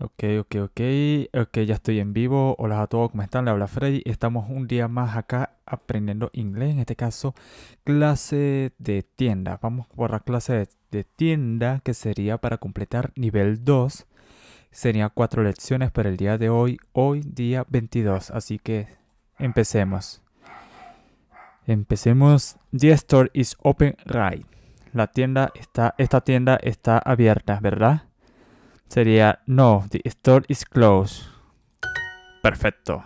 Ok, ok, ok. Ok, ya estoy en vivo. Hola a todos, ¿cómo están? Le habla Freddy. Estamos un día más acá aprendiendo inglés. En este caso, clase de tienda. Vamos por la clase de, tienda que sería para completar nivel 2. Sería cuatro lecciones para el día de hoy. Hoy, día 22. Así que empecemos. Empecemos. The store is open right. La tienda está, esta tienda está abierta, ¿verdad? Sería, no, the store is closed. Perfecto.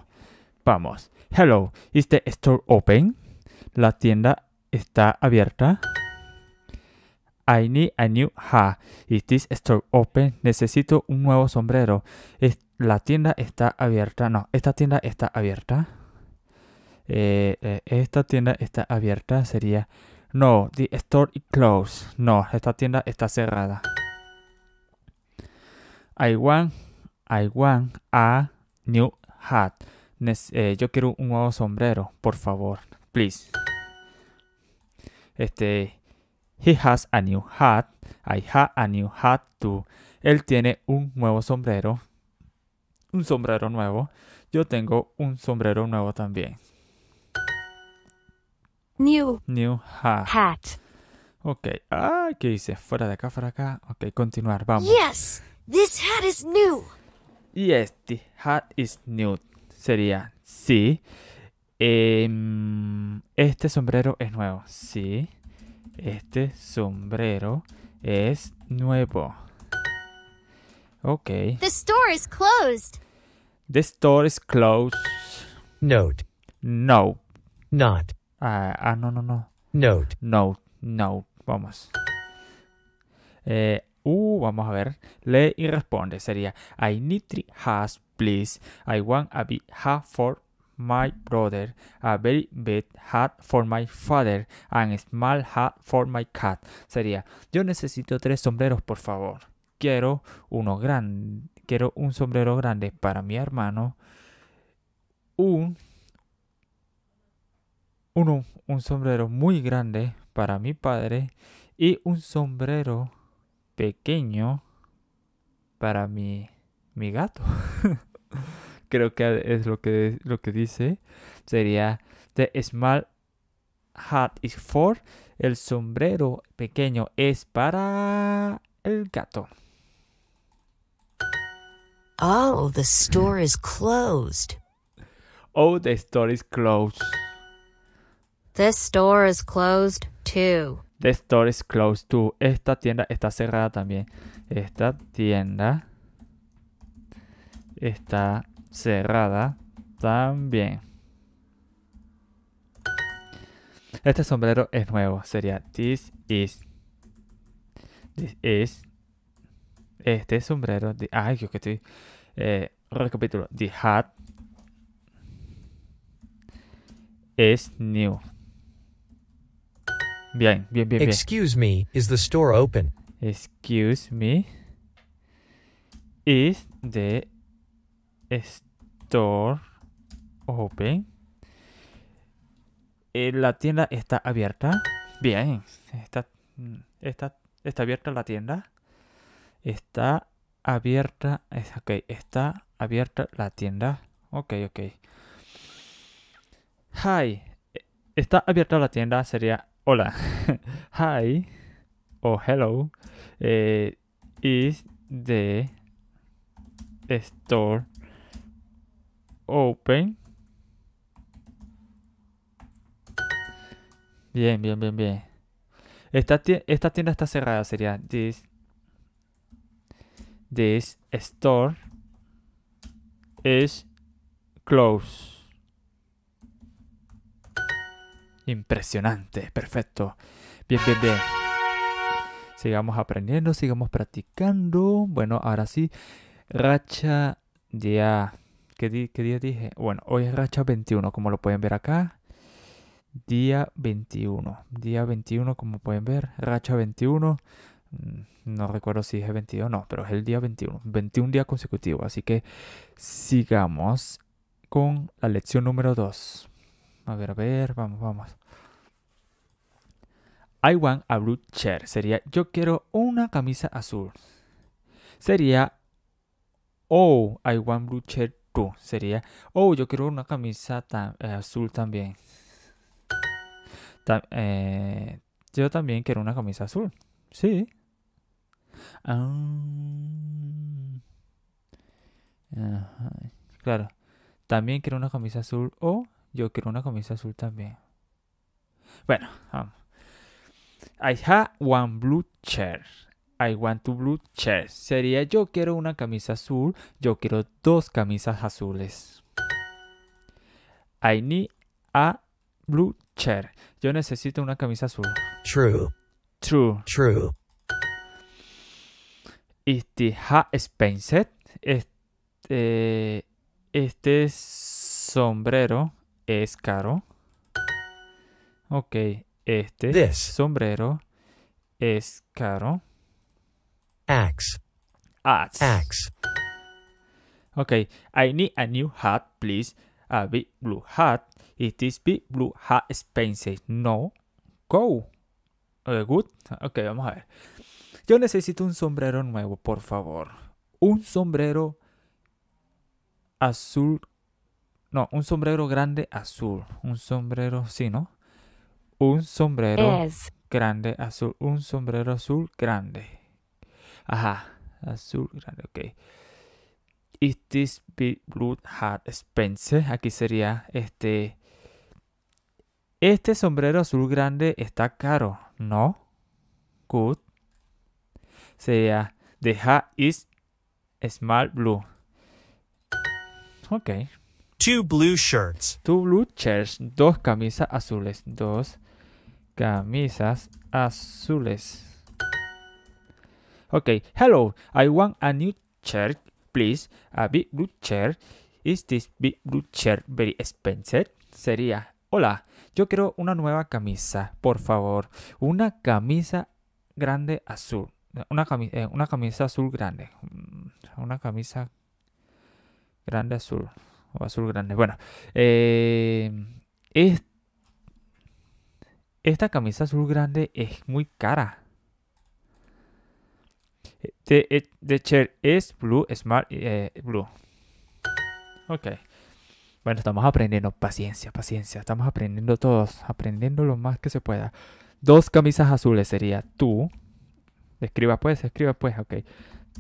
Vamos. Hello, is the store open? La tienda está abierta. I need a new hat. Is this store open? Necesito un nuevo sombrero. la tienda está abierta. No, esta tienda está abierta. Eh, eh, esta tienda está abierta. Sería, no, the store is closed. No, esta tienda está cerrada. I want, I want a new hat. Eh, yo quiero un nuevo sombrero, por favor, please. Este, he has a new hat. I have a new hat too. Él tiene un nuevo sombrero. Un sombrero nuevo. Yo tengo un sombrero nuevo también. New. hat. Ok. Ah, ¿qué dice? Fuera de acá, fuera de acá. Ok, continuar. Vamos. Yes. This hat is new. Yes, the hat is new. Sería sí. Em, este sombrero es nuevo. Sí. Este sombrero es nuevo. Ok. The store is closed. The store is closed. Note. No. Not. Ah, ah, no, no, no. Note. No, no. Vamos. Eh, Uh, vamos a ver. Lee y responde. Sería I need three hats, please. I want a big hat for my brother, a very big hat for my father, and a small hat for my cat. Sería Yo necesito tres sombreros, por favor. Quiero uno grande. Quiero un sombrero grande para mi hermano. Un, uno, un sombrero muy grande para mi padre. Y un sombrero pequeño para mi, mi gato. Creo que es lo que, lo que dice. Sería The small hat is for. El sombrero pequeño es para el gato. Oh, the store is closed. Oh, the store is closed. This store is closed too. The store is closed too Esta tienda está cerrada también. Esta tienda está cerrada también. Este sombrero es nuevo. Sería this is. This is. Este sombrero. ay, yo que estoy. Eh, The hat is new. Bien, bien, bien, Excuse me, is the store open? Excuse me. Is the store open? Eh, la tienda está abierta. Bien, está, está, está abierta la tienda. Está abierta. Es, está abierta la tienda. Ok, ok. Hi. Eh, está abierta la tienda sería hola, hi o hello eh, is the store open. Bien, bien, bien, bien. Esta, tienda, esta tienda está cerrada, sería this, this store is closed. Impresionante, perfecto. Bien, bien, bien. Sigamos aprendiendo, sigamos practicando. Bueno, ahora sí. Racha día. ¿Qué, día dije? Bueno, hoy es racha 21, como lo pueden ver acá. Día 21. Día 21, como pueden ver. Racha 21. Mm, no recuerdo si es 22 no, pero es el día 21. 21 días consecutivos. Así que sigamos con la lección número 2. A ver, a ver, vamos, vamos. I want a blue chair. Sería yo quiero una camisa azul. Sería oh, I want blue chair too. Sería oh, yo quiero una camisa eh, azul también. Eh, yo también quiero una camisa azul. Sí. Ah, claro. También quiero una camisa azul o yo quiero una camisa azul también. Bueno, vamos. I have one blue chair. I want two blue chairs. Sería yo quiero una camisa azul. Yo quiero dos camisas azules. I need a blue chair. Yo necesito una camisa azul. True. True. True. Este ha a Este, eh, este sombrero es caro. Ok, este sombrero es caro. Axe. Axe. Axe. Ok, I need a new hat, please. A big blue hat. Is this big blue hat expensive? No. Go. good. Ok, vamos a ver. Yo necesito un sombrero nuevo, por favor. Un sombrero azul no, un sombrero grande azul. Un sombrero, sí, ¿no? Un sombrero grande azul. Un sombrero azul grande. Ajá, azul grande, ok. Is this big blue hat expensive? Aquí sería este. Este sombrero azul grande está caro, ¿no? Good. Sería the is small blue. Ok. Two blue shirts. Two blue shirts. Dos camisas azules. Dos camisas azules. Ok, Hello. I want a new shirt, please. A big blue shirt. Is this big blue shirt very expensive? Sería. Hola. Yo quiero una nueva camisa, por favor. Una camisa grande azul. Una, eh, una camisa azul grande. Mm, una camisa grande azul o azul grande. Bueno, eh, es, esta camisa azul grande es muy cara. The, the eh, chair is blue, smart, eh, blue. Ok. Bueno, estamos aprendiendo. Paciencia, paciencia. Estamos aprendiendo todos. Aprendiendo lo más que se pueda. Dos camisas azules sería tú. Escriba pues, escriba pues, ok.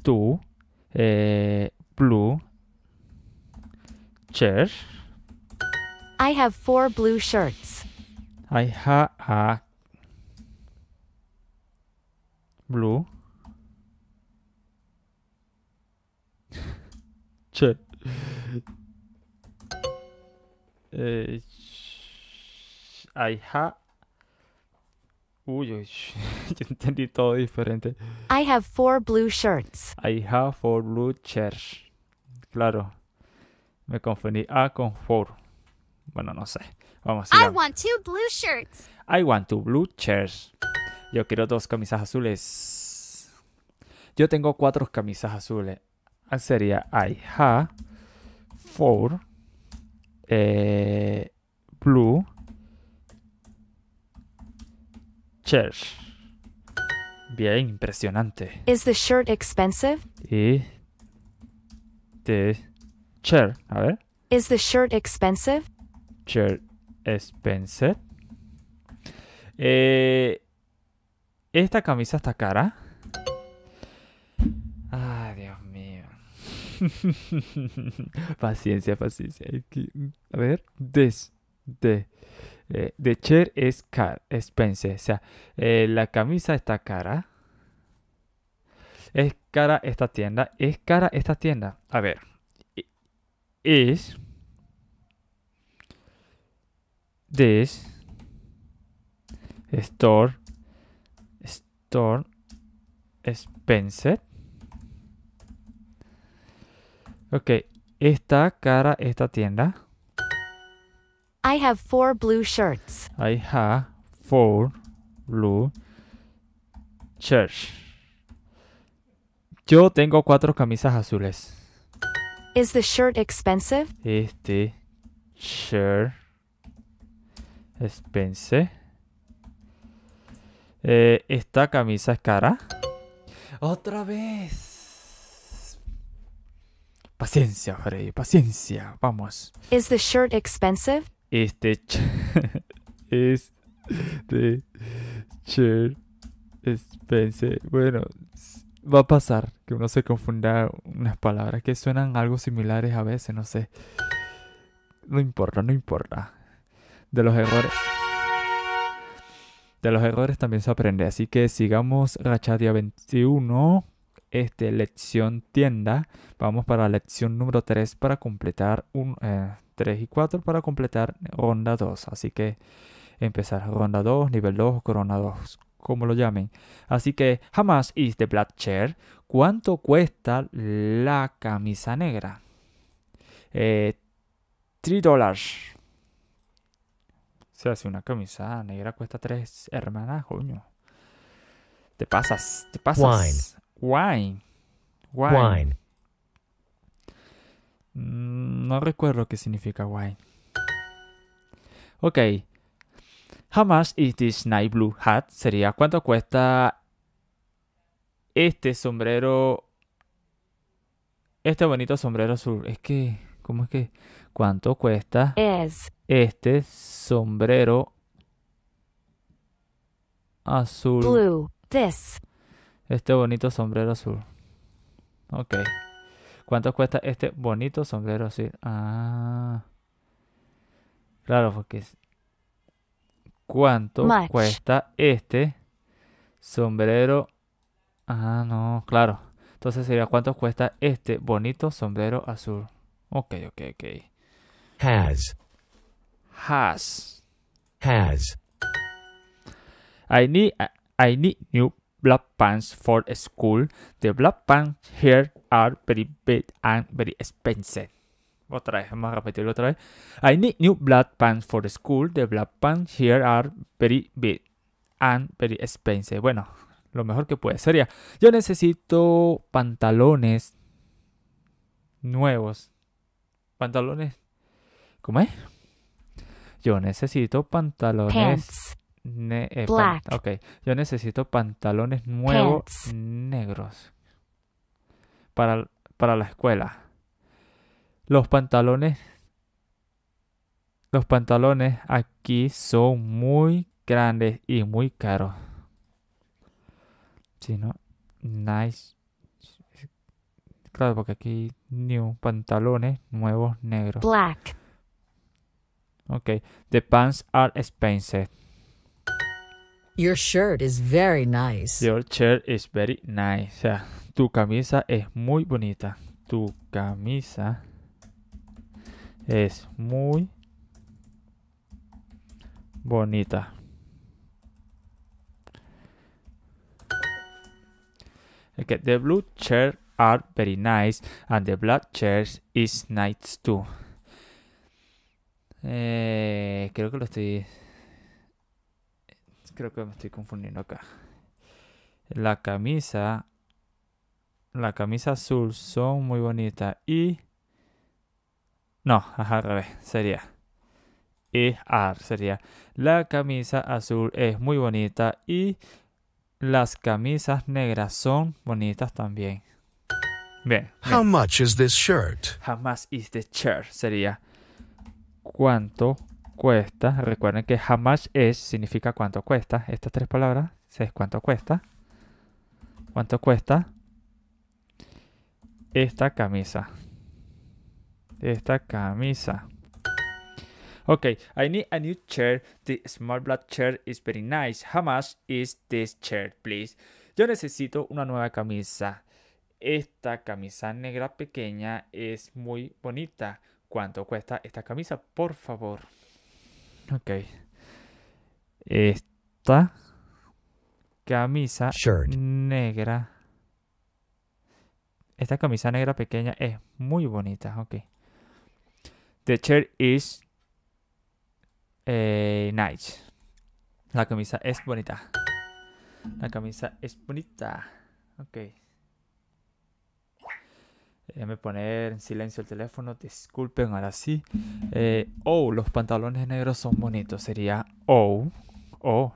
Tú. blue. chair. I have four blue shirts. I have a blue chair. Uh, I have. Uy, uy, yo entendí todo diferente. I have four blue shirts. I have four blue chairs. Claro. Me confundí A con four. Bueno, no sé. Vamos a I want two blue shirts. I want two blue shirts. Yo quiero dos camisas azules. Yo tengo cuatro camisas azules. Ah, sería I have four eh, blue shirts. Bien, impresionante. Is the shirt expensive? Y te Cher, a ver. Is the shirt expensive? Eh, esta camisa está cara. Ay, Dios mío. paciencia, paciencia. A ver, this, the, eh, chair expensive. O sea, eh, la camisa está cara. Es cara esta tienda. Es cara esta tienda. A ver is this store store expensive ok esta cara esta tienda I have four blue shirts I have four blue shirts yo tengo cuatro camisas azules Is the shirt expensive? Este shirt expensive? Eh, ¿Esta camisa es cara? ¡Otra vez! Paciencia, Freddy, paciencia. Vamos. ¿Is the shirt expensive? Este es de shirt expensive. Bueno, va a pasar que uno se confunda unas palabras que suenan algo similares a veces, no sé. No importa, no importa. De los errores. De los errores también se aprende. Así que sigamos racha día 21. Este, lección tienda. Vamos para la lección número 3 para completar un, 3 eh, y 4 para completar ronda 2. Así que empezar ronda 2, nivel 2, corona 2, como lo llamen. Así que, jamás y is the black chair? ¿Cuánto cuesta la camisa negra? Eh, three 3 Se O si una camisa negra cuesta 3 hermana. coño. Te pasas, te pasas. Wine. Wine. Wine. Mm, no recuerdo qué significa wine. Ok. How much is this night blue hat? Sería cuánto cuesta este sombrero. Este bonito sombrero azul. Es que. ¿Cómo es que? ¿Cuánto cuesta este sombrero azul? Blue. This. Este bonito sombrero azul. Ok. ¿Cuánto cuesta este bonito sombrero azul? Ah. Claro, porque ¿Cuánto cuesta este sombrero? Ah, no, claro. Entonces sería cuánto cuesta este bonito sombrero azul. Ok, ok, ok. Has. Has. Has. I need, I need new black pants for school. The black pants here are very big and very expensive otra vez, vamos a repetirlo otra vez. I need new black pants for school. The black pants here are very big and very expensive. Bueno, lo mejor que puede sería, yo necesito pantalones nuevos. Pantalones. ¿Cómo es? Yo necesito pantalones. Eh, black. ok, yo necesito pantalones nuevos negros para, para la escuela. Los pantalones. Los pantalones aquí son muy grandes y muy caros. Si no, nice. Claro, porque aquí new pantalones nuevos negros. Black. Ok. The pants are expensive. Your shirt is very nice. Your shirt is very nice. O sea, tu camisa es muy bonita. Tu camisa es muy bonita. the blue chairs are very nice and the black chairs is nice too. Eh, creo que lo estoy... Creo que me estoy confundiendo acá. La camisa... La camisa azul son muy bonitas y... No, al revés, sería. Es ar sería. La camisa azul es muy bonita y las camisas negras son bonitas también. Bien. How much is this shirt? How much is shirt? Sería. ¿Cuánto cuesta? Recuerden que how es significa cuánto cuesta. Estas tres palabras es cuánto cuesta. ¿Cuánto cuesta esta camisa? esta camisa. Okay, I need a new chair. The small black chair is very nice. How much is this chair, please? Yo necesito una nueva camisa. Esta camisa negra pequeña es muy bonita. ¿Cuánto cuesta esta camisa, por favor? Ok. Esta camisa negra. Esta camisa negra pequeña es muy bonita. Ok. The chair is eh, nice. La camisa es bonita. La camisa es bonita. Ok. Déjame poner en silencio el teléfono. Disculpen, ahora sí. Eh, oh, los pantalones negros son bonitos. Sería oh. Oh.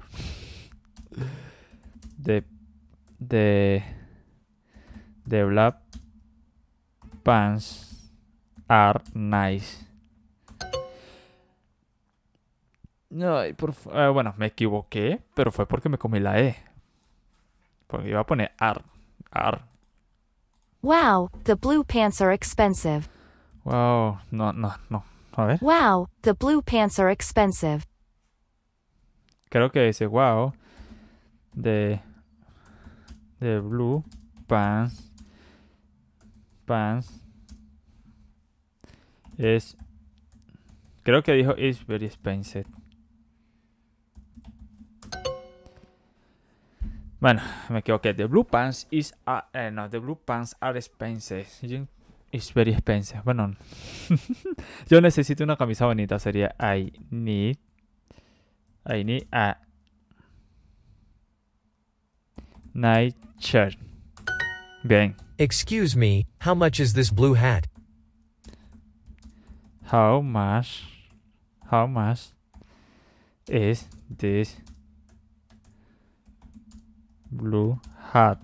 De. De. De black pants are nice. No, por, ah, bueno, me equivoqué, pero fue porque me comí la E. Porque iba a poner ar. Ar. Wow, the blue pants are expensive. Wow, no, no, no. A ver. Wow, the blue pants are expensive. Creo que dice wow. De. De blue pants. Pants. Es. Creo que dijo is very expensive. Bueno, me equivoqué. The blue pants is a uh, no, the blue pants are expensive. It's very expensive. Bueno, yo necesito una camisa bonita. Sería I need I need a night shirt. Bien. Excuse me, how much is this blue hat? How much? How much is this Blue Hat.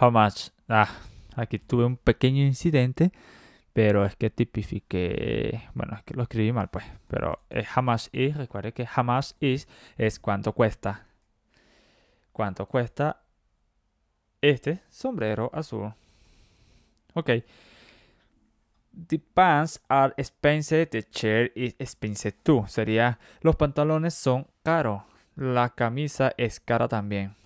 How much? Ah, aquí tuve un pequeño incidente, pero es que tipifique, bueno, es que lo escribí mal, pues, pero es eh, how much is, recuerde que how much is es cuánto cuesta. ¿Cuánto cuesta este sombrero azul? Ok. The pants are expensive, the chair is expensive too. Sería, los pantalones son caros. La camisa es cara también.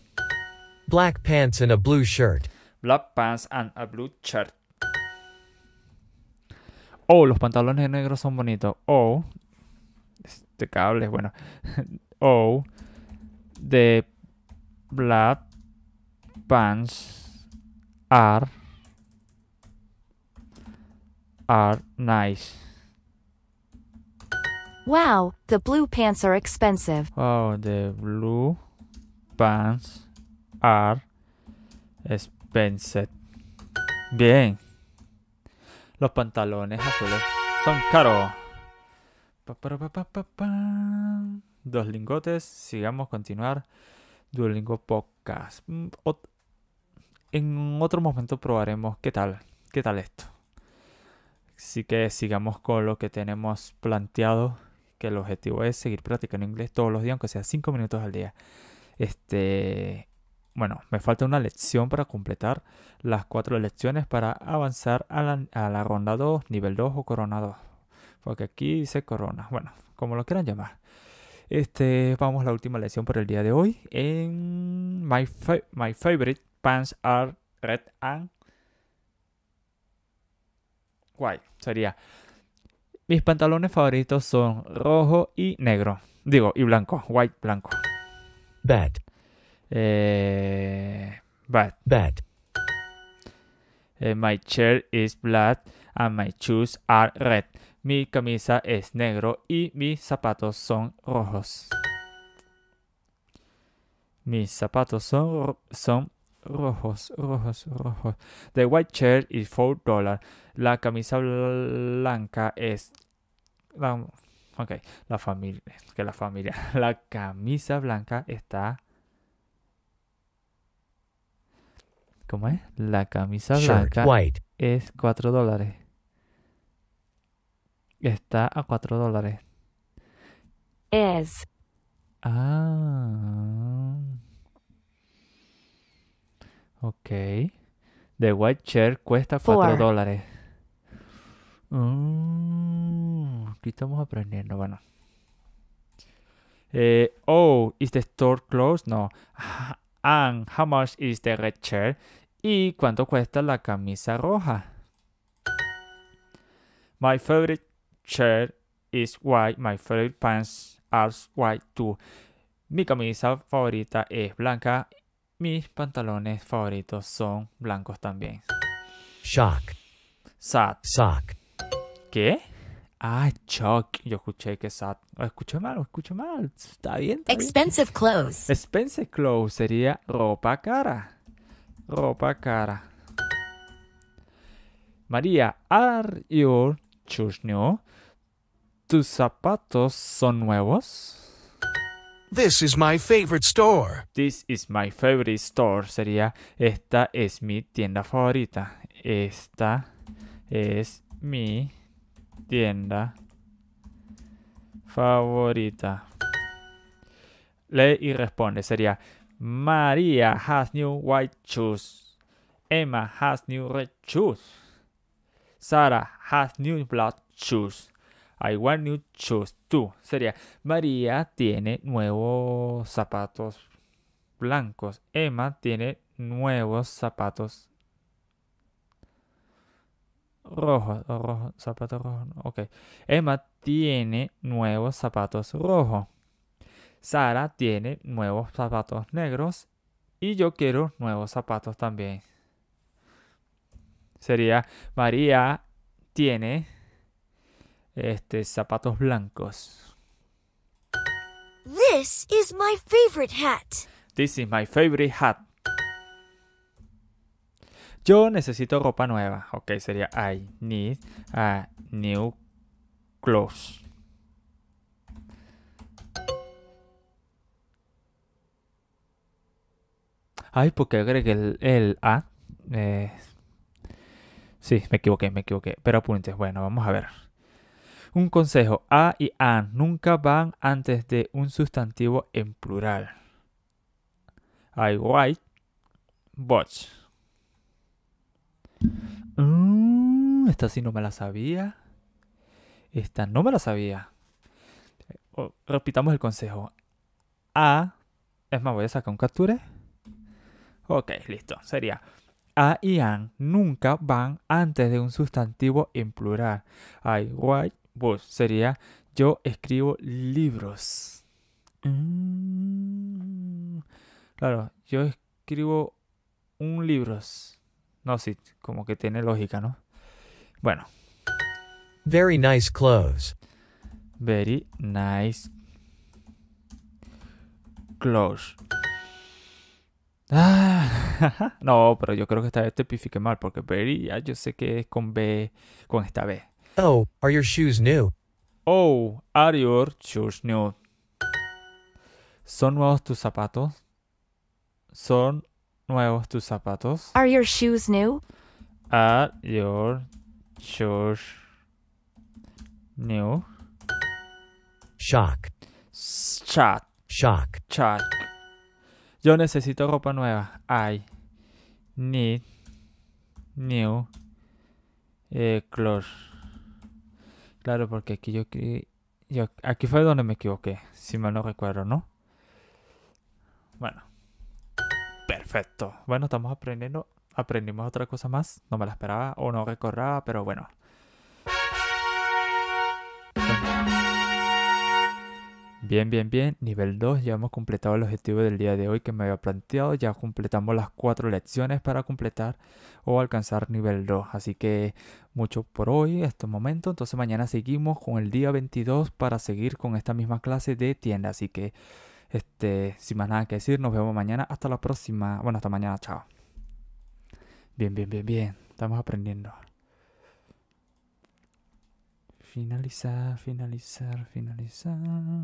Black pants and a blue shirt. Black pants and a blue shirt. Oh, los pantalones negros son bonitos. Oh, este cable, bueno. Oh, the black pants are are nice. Wow, the blue pants are expensive. Oh, the blue pants are expensive. Bien. Los pantalones azules son caros. Dos lingotes. Sigamos, continuar. duelingo Podcast. Mm, en otro momento probaremos qué tal, qué tal esto. Así que sigamos con lo que tenemos planteado que el objetivo es seguir practicando inglés todos los días, aunque sea 5 minutos al día. Este, bueno, me falta una lección para completar las cuatro lecciones para avanzar a la, ronda 2, nivel 2 o corona 2. Porque aquí dice corona, bueno, como lo quieran llamar. Este, vamos a la última lección por el día de hoy. En My, my favorite pants are red and Guay, Sería, mis pantalones favoritos son rojo y negro. Digo, y blanco, white, blanco. Bad. Eh, bad. Bad. Eh, my chair is black and my shoes are red. Mi camisa es negro y mis zapatos son rojos. Mis zapatos son, son rojos, rojos, rojos. The white chair is $4. La camisa blanca es Vamos, ok, la familia. Que la familia. La camisa blanca está. ¿Cómo es? La camisa blanca es cuatro dólares. Está a cuatro dólares. Es. Ah. Ok. The white shirt cuesta cuatro dólares. Oh, aquí estamos aprendiendo, bueno. Eh, oh, is the store closed? No. Ah, and how much is the red shirt? ¿Y cuánto cuesta la camisa roja? My favorite chair is white. My favorite pants are white too. Mi camisa favorita es blanca. Mis pantalones favoritos son blancos también. Shock. Sad. Sock. ¿Qué? Ah, Chuck. Yo escuché que es. Ah, escuché mal, escucho mal. Está bien. Expensive clothes. Expensive clothes sería ropa cara. Ropa cara. María, are your shoes new? ¿Tus zapatos son nuevos? This is my favorite store. This is my favorite store sería esta es mi tienda favorita. Esta es mi tienda favorita? Lee y responde. Sería María has new white shoes. Emma has new red shoes. Sara has new black shoes. I want new shoes too. Sería María tiene nuevos zapatos blancos. Emma tiene nuevos zapatos rojo, rojo, zapatos rojos, ok. Emma tiene nuevos zapatos rojos. Sara tiene nuevos zapatos negros y yo quiero nuevos zapatos también. Sería María tiene este zapatos blancos. This is my favorite hat. This is my favorite hat. Yo necesito ropa nueva. Ok, sería I need a new clothes. Ay, porque agregué el, A. Eh, sí, me equivoqué, me equivoqué. Pero apuntes, bueno, vamos a ver. Un consejo, A y A nunca van antes de un sustantivo en plural. I white, watch. Mm, esta sí no me la sabía. Esta no me la sabía. repitamos el consejo. A. Es más, voy a sacar un capture. Ok, listo. Sería. A y an nunca van antes de un sustantivo en plural. Ay, guay Sería yo escribo libros. Mm. claro, yo escribo un libros. No, sí, como que tiene lógica, ¿no? Bueno. Very nice clothes. Very nice clothes. Ah, no, pero yo creo que esta vez te pifique mal porque very ya yo sé que es con B, con esta B. Oh, are your shoes new? Oh, are your shoes new? ¿Son nuevos tus zapatos? ¿Son nuevos tus zapatos? Are your shoes new? Are your shoes new? Shock. Shock. Shock. Yo necesito ropa nueva. I need new eh, clothes. Claro, porque aquí yo aquí fue donde me equivoqué, si mal no recuerdo, ¿no? Bueno. Perfecto. Bueno, estamos aprendiendo. Aprendimos otra cosa más. No me la esperaba o no recordaba, pero bueno. Bien, bien, bien. Nivel 2. Ya hemos completado el objetivo del día de hoy que me había planteado. Ya completamos las cuatro lecciones para completar o alcanzar nivel 2. Así que mucho por hoy, este momento. Entonces mañana seguimos con el día 22 para seguir con esta misma clase de tienda. Así que... Este, sin más nada que decir, nos vemos mañana. Hasta la próxima. Bueno, hasta mañana, chao. Bien, bien, bien, bien. Estamos aprendiendo. Finalizar, finalizar, finalizar.